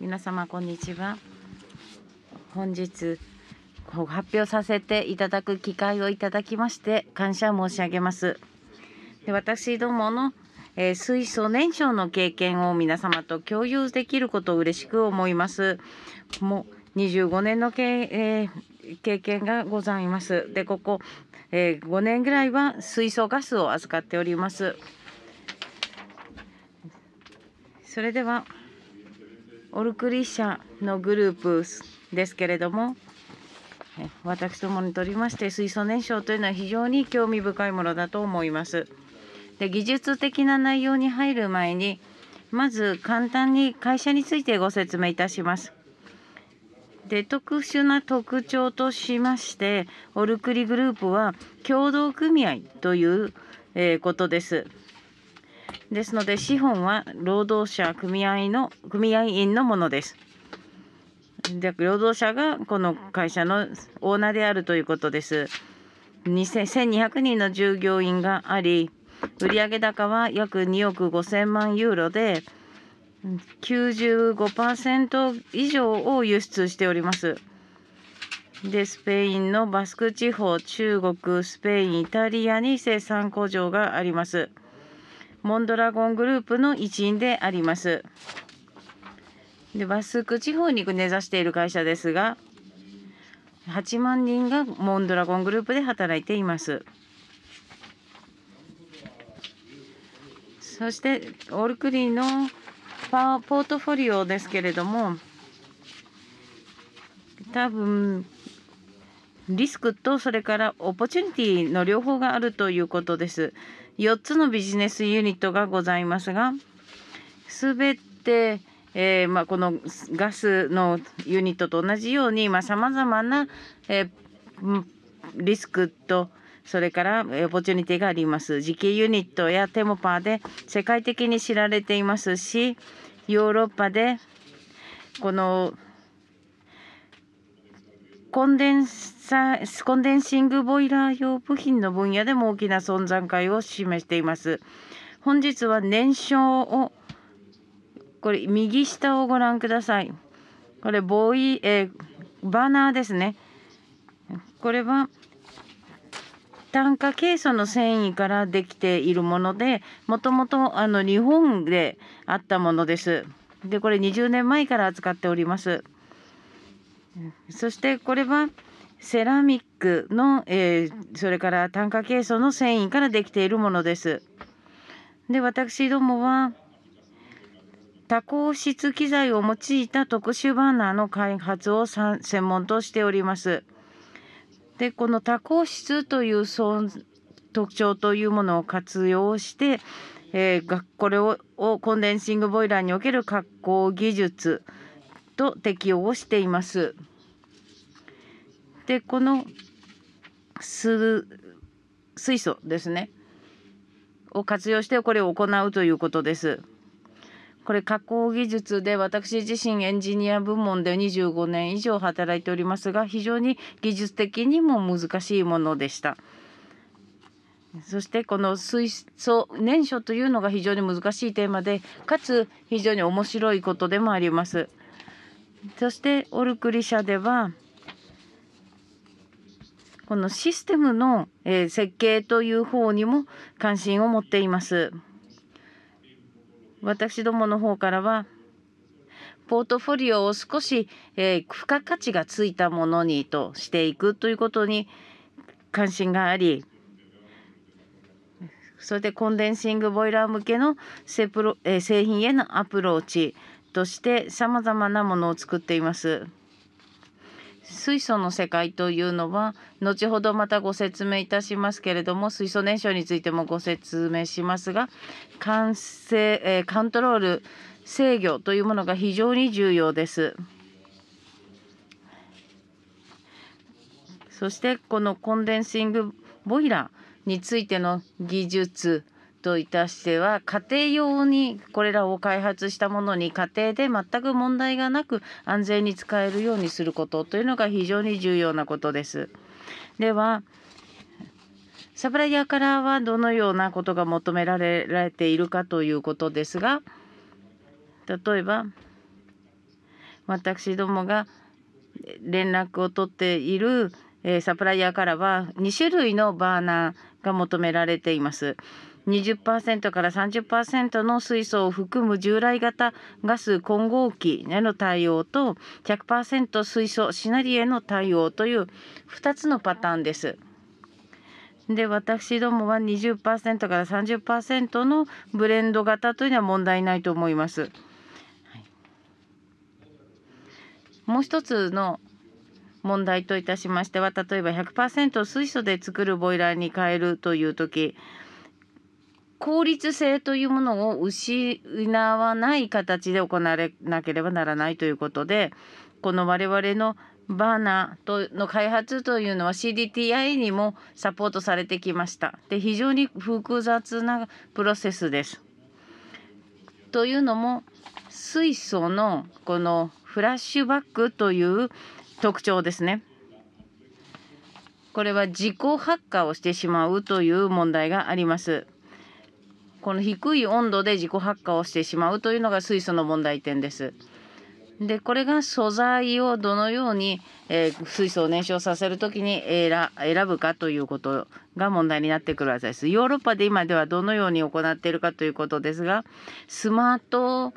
皆様こんにちは本日発表させていただく機会をいただきまして感謝申し上げますで私どもの、えー、水素燃焼の経験を皆様と共有できることを嬉しく思いますもう25年の経,、えー、経験がございますでここ、えー、5年ぐらいは水素ガスを扱っておりますそれではオルクリシャのグループですけれども私どもにとりまして水素燃焼というのは非常に興味深いものだと思います。で技術的な内容に入る前にまず簡単に会社についてご説明いたします。で特殊な特徴としましてオルクリグループは協同組合という、えー、ことです。ですので資本は労働者組合の組合員のものです。で労働者がこの会社のオーナーであるということです。1200人の従業員があり売上高は約2億5000万ユーロで95%以上を輸出しております。でスペインのバスク地方中国スペインイタリアに生産工場があります。モンドラゴングループの一員であります。でバスク地方に根ざしている会社ですが8万人がモンドラゴングループで働いています。そしてオールクリーのパーポートフォリオですけれども多分リスクとそれからオポチュニティの両方があるということです。4つのビジネスユニットがございますが全て、えー、まあ、このガスのユニットと同じようにさまざ、まな、えー、リスクとそれからオポチュニティがあります。時期ユニットやテモパーで世界的に知られていますしヨーロッパでこのコンデンサコンデンシングボイラー用部品の分野でも大きな存在感を示しています。本日は燃焼をこれ右下をご覧ください。これボイ、えー、バナーですね。これは炭化ケイ素の繊維からできているものでもともとあの日本であったものです。でこれ20年前から扱っております。そしてこれはセラミックの、えー、それから炭化ケイ素の繊維からできているものです。で私どもは多孔質機材を用いた特殊バーナーの開発を専門としております。でこの多孔質という特徴というものを活用して、えー、これをコンデンシングボイラーにおける加工技術と適用をしています。でこの水素ですねを活用してこれを行うということです。これ加工技術で私自身エンジニア部門で25年以上働いておりますが非常に技術的にも難しいものでした。そしてこの水素燃焼というのが非常に難しいテーマでかつ非常に面白いことでもあります。そしてオルクリ社ではこのシステムの、え設計という方にも関心を持っています。私どもの方からはポートフォリオを少し、え付加価値がついたものにとしていくということに関心がありそれでコンデンシングボイラー向けの製プロ、え製品へのアプローチとしてさまざまなものを作っています。水素の世界というのは後ほどまたご説明いたしますけれども水素燃焼についてもご説明しますが完成、えカントロール制御というものが非常に重要です。そしてこのコンデンシングボイラーについての技術といたしては家庭用にこれらを開発したものに家庭で全く問題がなく安全に使えるようにすることというのが非常に重要なことです。ではサプライヤーからはどのようなことが求められているかということですが例えば私どもが連絡を取っているサプライヤーからは2種類のバーナーが求められています。20%から30%の水素を含む従来型ガス混合機への対応と100%水素シナリエの対応という2つのパターンです。で私どもは20%から30%のブレンド型というのは問題ないと思います。もう一つの問題といたしましては例えば100%水素で作るボイラーに変えるという時効率性というものを失わない形で行われなければならないということでこの我々のバーナーとの開発というのは CDTI にもサポートされてきました。で非常に複雑なプロセスです。というのも水素のこのフラッシュバックという特徴ですね。これは自己発火をしてしまうという問題があります。この低い温度で自己発火をしてしまうというのが水素の問題点です。でこれが素材をどのように、えー、水素を燃焼させる時に選ぶかということが問題になってくるわけです。ヨーロッパで今ではどのように行っているかということですがスマート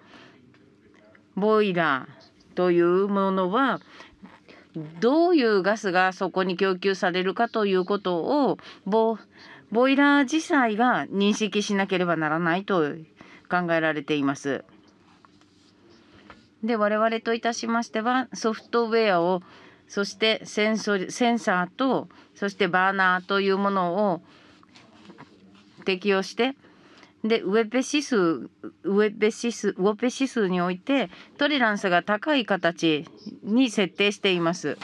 ボイラーというものはどういうガスがそこに供給されるかということをボイラー自体は認識しなければならないと考えられています。で我々といたしましてはソフトウェアをそしてセンソセンサーとそしてバーナーというものを適用してでウェペ指数ウェペ指数ウォペ指数においてトレランスが高い形に設定しています。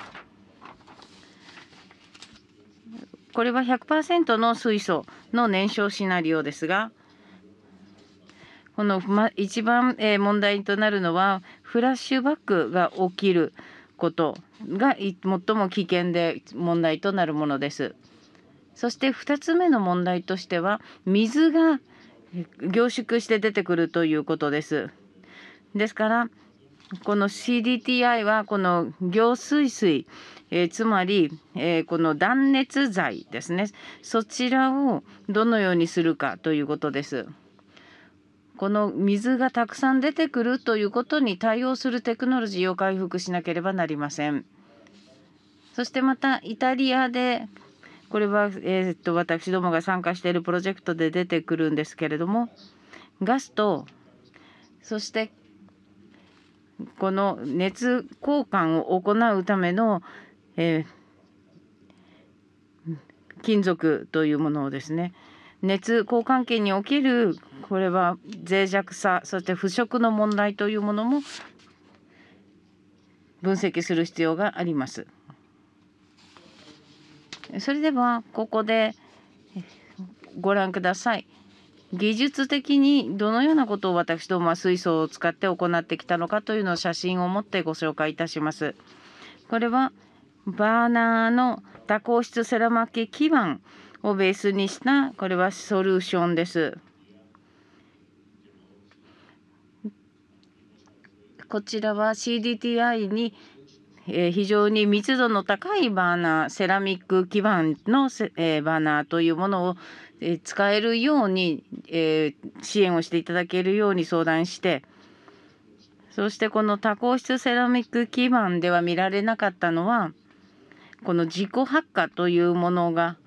これは100%の水素の燃焼シナリオですがこの、ま、一番、え問題となるのはフラッシュバックが起きることが最も危険で問題となるものです。そして2つ目の問題としては水が凝縮して出てくるということです。ですからこの CDTI はこの凝水水えつまり、えこの断熱材ですねそちらをどのようにするかということです。この水がたくさん出てくるということに対応するテクノロジーを回復しなければなりません。そしてまたイタリアでこれは、えー、っと私どもが参加しているプロジェクトで出てくるんですけれどもガスとそしてこの熱交換を行うための、えー、金属というものをですね熱交換器におけるこれは脆弱さそして腐食の問題というものも分析する必要があります。それではここでご覧ください。技術的にどのようなことを私どもは水素を使って行ってきたのかというのを写真を持ってご紹介いたします。これはバーナーの多孔質セラ巻き基板をベースにしたこれはソリューションです。こちらは CDTI に非常に密度の高いバーナーセラミック基板のえバーナーというものを使えるように、え支援をしていただけるように相談してそしてこの多孔質セラミック基板では見られなかったのはこの自己発火というものが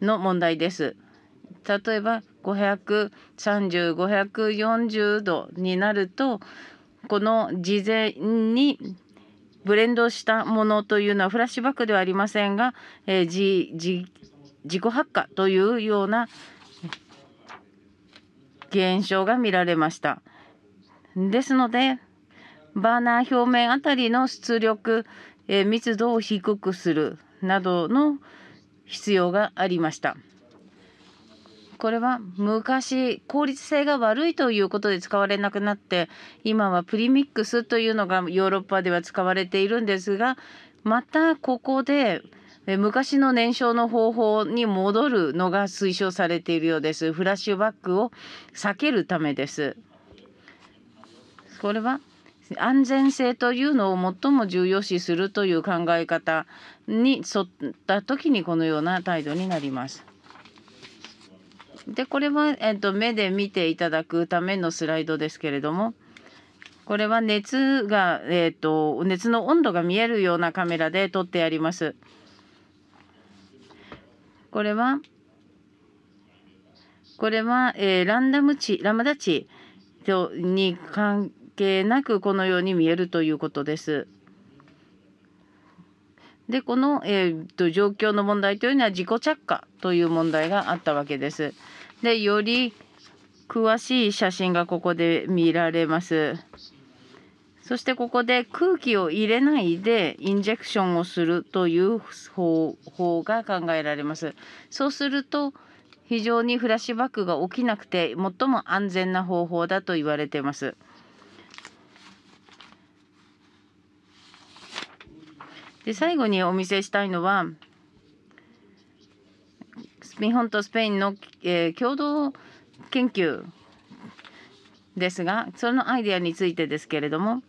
の問題です。例えば530,540度になるとこの事前にブレンドしたものというのはフラッシュバックではありませんが、えー、じじ自己発火というような現象が見られました。ですのでバーナー表面あたりの出力えー、密度を低くするなどの必要がありました。これは昔効率性が悪いということで使われなくなって今はプリミックスというのがヨーロッパでは使われているんですがまたここで昔の燃焼の方法に戻るのが推奨されているようですフラッシュバックを避けるためですこれは安全性というのを最も重要視するという考え方に沿った時にこのような態度になります。でこれは、えっと、目で見ていただくためのスライドですけれどもこれは熱が、えっと、熱の温度が見えるようなカメラで撮ってあります。これはこれは、えー、ランダム値ラムダ値に関係なくこのように見えるということです。でこの、えーと、状況の問題というのは自己着火という問題があったわけです。でより詳しい写真がここで見られます。そしてここで空気を入れないでインジェクションをするという方法が考えられます。そうすると非常にフラッシュバックが起きなくて最も安全な方法だと言われています。で最後にお見せしたいのは日本とスペインの、えー、共同研究ですがそのアイデアについてですけれども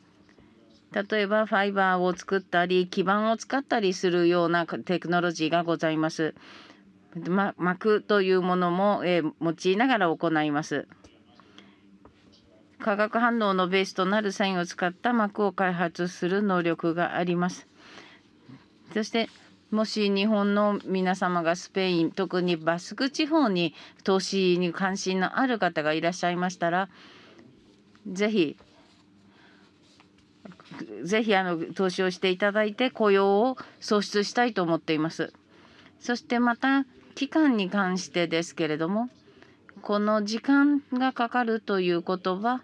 例えばファイバーを作ったり基板を使ったりするようなテクノロジーがございます。ま、膜というものも、えー、用いながら行います。化学反応のベースとなるサインを使った膜を開発する能力があります。そしてもし日本の皆様がスペイン特にバスク地方に投資に関心のある方がいらっしゃいましたらぜひぜひあの投資をしていただいて雇用を創出したいと思っています。そしてまた期間に関してですけれどもこの時間がかかるということは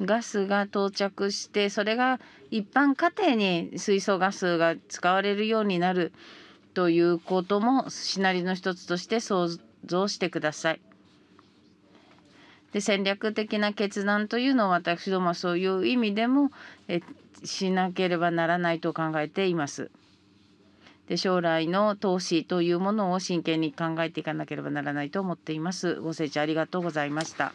ガスが到着してそれが一般家庭に水素ガスが使われるようになるということもシナリオの一つとして想像してください。で戦略的な決断というのを私どもはそういう意味でもえしなければならないと考えています。で将来の投資というものを真剣に考えていかなければならないと思っています。ご清聴ありがとうございました。